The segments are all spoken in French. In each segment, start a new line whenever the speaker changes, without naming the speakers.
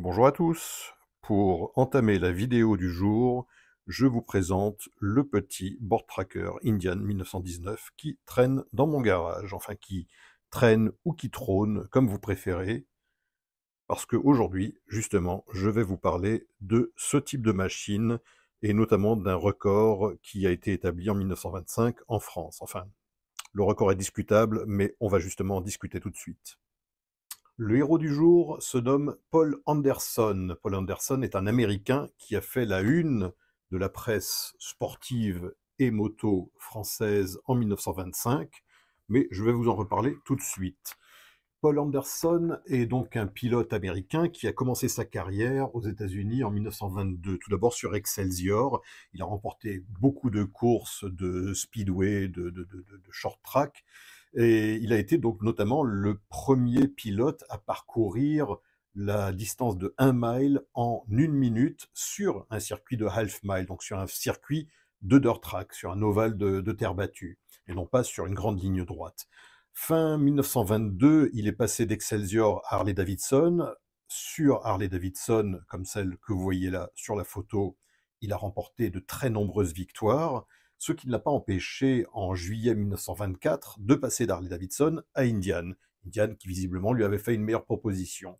Bonjour à tous. Pour entamer la vidéo du jour, je vous présente le petit board tracker Indian 1919 qui traîne dans mon garage, enfin qui traîne ou qui trône, comme vous préférez, parce qu'aujourd'hui, justement, je vais vous parler de ce type de machine et notamment d'un record qui a été établi en 1925 en France. Enfin, le record est discutable, mais on va justement en discuter tout de suite. Le héros du jour se nomme Paul Anderson. Paul Anderson est un Américain qui a fait la une de la presse sportive et moto française en 1925, mais je vais vous en reparler tout de suite. Paul Anderson est donc un pilote américain qui a commencé sa carrière aux États-Unis en 1922. Tout d'abord sur Excelsior, il a remporté beaucoup de courses de speedway, de, de short track, il a été donc notamment le premier pilote à parcourir la distance de 1 mile en une minute sur un circuit de half mile, donc sur un circuit de dirt track, sur un ovale de, de terre battue, et non pas sur une grande ligne droite. Fin 1922, il est passé d'Excelsior à Harley-Davidson. Sur Harley-Davidson, comme celle que vous voyez là sur la photo, il a remporté de très nombreuses victoires ce qui ne l'a pas empêché en juillet 1924 de passer d'Harley Davidson à Indian, Indian qui visiblement lui avait fait une meilleure proposition.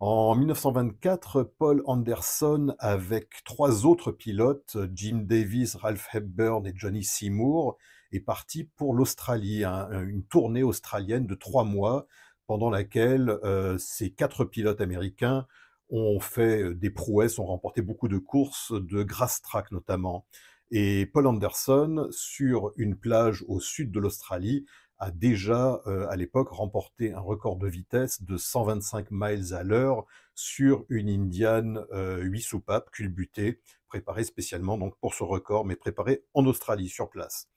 En 1924, Paul Anderson, avec trois autres pilotes, Jim Davis, Ralph Hepburn et Johnny Seymour, est parti pour l'Australie, une tournée australienne de trois mois, pendant laquelle euh, ces quatre pilotes américains ont fait euh, des prouesses, ont remporté beaucoup de courses, de grass track notamment. Et Paul Anderson, sur une plage au sud de l'Australie, a déjà euh, à l'époque remporté un record de vitesse de 125 miles à l'heure sur une indienne 8 euh, soupapes culbutée, préparée spécialement donc pour ce record, mais préparée en Australie sur place.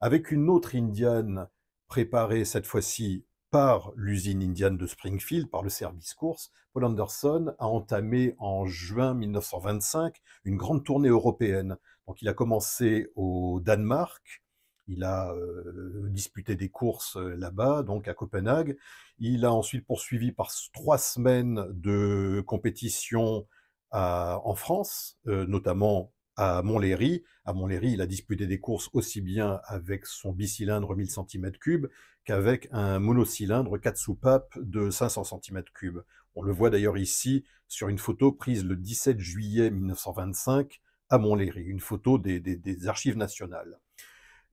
Avec une autre indienne préparée cette fois-ci par l'usine indienne de Springfield, par le service course, Paul Anderson a entamé en juin 1925 une grande tournée européenne. Donc il a commencé au Danemark, il a euh, disputé des courses euh, là-bas, donc à Copenhague. Il a ensuite poursuivi par trois semaines de compétition euh, en France, notamment à Montlhéry. À Montlhéry, il a disputé des courses aussi bien avec son bicylindre 1000 cm3 qu'avec un monocylindre 4 soupapes de 500 cm3. On le voit d'ailleurs ici sur une photo prise le 17 juillet 1925 à Montlhéry, une photo des, archives nationales.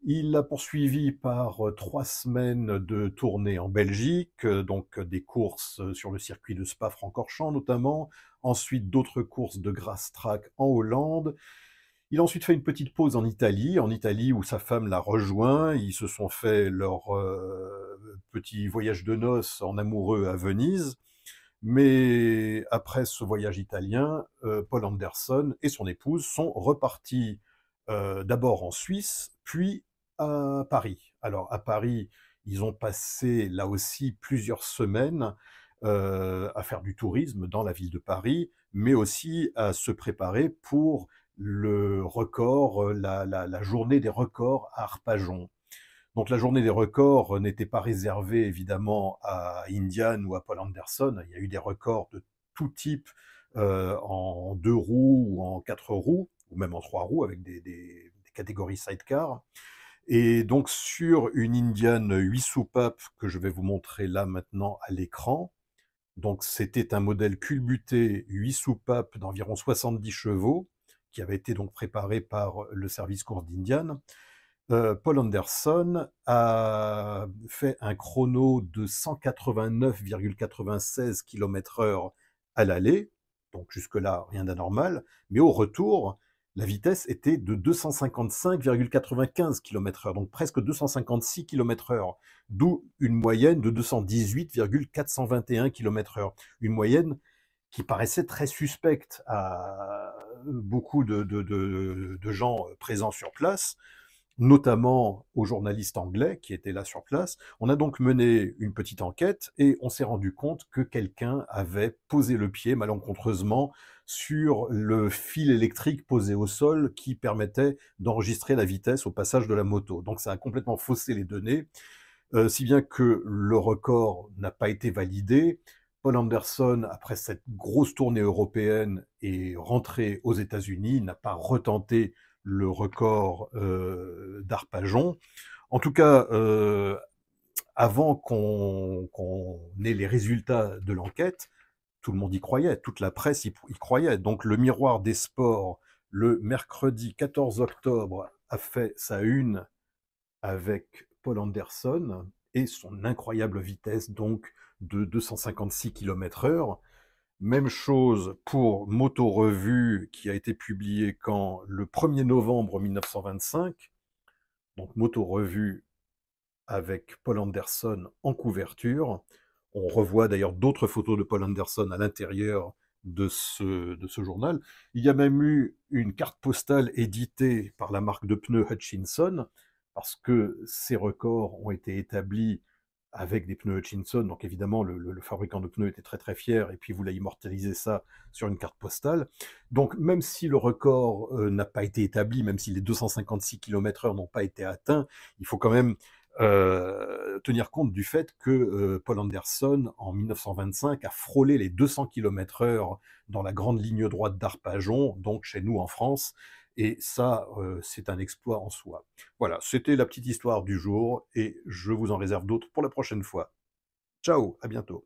Il a poursuivi par euh, trois semaines de tournée en Belgique, euh, donc euh, des courses sur le circuit de Spa-Francorchamps notamment, ensuite d'autres courses de grass track en Hollande, il a ensuite fait une petite pause en Italie, en Italie où sa femme l'a rejoint. Ils se sont fait leur euh, petit voyage de noces en amoureux à Venise. Mais après ce voyage italien, euh, Paul Anderson et son épouse sont repartis euh, d'abord en Suisse, puis à Paris. Alors à Paris, ils ont passé là aussi plusieurs semaines à faire du tourisme dans la ville de Paris, mais aussi à se préparer pour le record, euh, la, journée des records à Arpajon. Donc la journée des records euh, n'était pas réservée évidemment à Indian ou à Paul Anderson. Il y a eu des records de tout type euh, en deux roues ou en quatre roues, ou même en trois roues avec des, des catégories sidecar. Et donc sur une Indian 8 soupapes que je vais vous montrer là maintenant à l'écran, donc c'était un modèle culbuté 8 soupapes d'environ 70 chevaux qui avait été donc préparé par le service course d'Indian, euh, Paul Anderson a fait un chrono de 189,96 km/h à l'aller, donc jusque-là rien d'anormal, mais au retour, la vitesse était de 255,95 km/h, donc presque 256 km/h, d'où une moyenne de 218,421 km/h, une moyenne qui paraissait très suspecte à, beaucoup de, gens euh, présents sur place, notamment aux journalistes anglais qui étaient là sur place. On a donc mené une petite enquête et on s'est rendu compte que quelqu'un avait posé le pied malencontreusement sur le fil électrique posé au sol qui permettait d'enregistrer la vitesse au passage de la moto. Donc ça a complètement faussé les données, euh, si bien que le record n'a pas été validé. Paul Anderson, après cette grosse tournée européenne et rentré aux États-Unis, n'a pas retenté le record euh, d'arpajon. En tout cas, euh, avant qu'on ait les résultats de l'enquête, tout le monde y croyait, toute la presse y, y, croyait. Donc le miroir des sports, le mercredi 14 octobre, a fait sa une avec Paul Anderson et son incroyable vitesse, donc de 256 km h Même chose pour Moto Revue qui a été publié quand le 1er novembre 1925. Donc Moto Revue avec Paul Anderson en couverture. On revoit d'ailleurs d'autres photos de Paul Anderson à l'intérieur de ce, de ce journal. Il y a même eu une carte postale éditée par la marque de pneus Hutchinson, parce que ces records ont été établis avec des pneus Hutchinson. Donc évidemment, le, fabricant de pneus était très très fier et puis voulait immortaliser ça sur une carte postale. Donc même si le record euh, n'a pas été établi, même si les 256 km/h n'ont pas été atteints, il faut quand même euh, tenir compte du fait que euh, Paul Anderson, en 1925, a frôlé les 200 km/h dans la grande ligne droite d'Arpajon, donc chez nous en France, et ça, euh, c'est un exploit en soi. Voilà, c'était la petite histoire du jour et je vous en réserve d'autres pour la prochaine fois. Ciao, à bientôt.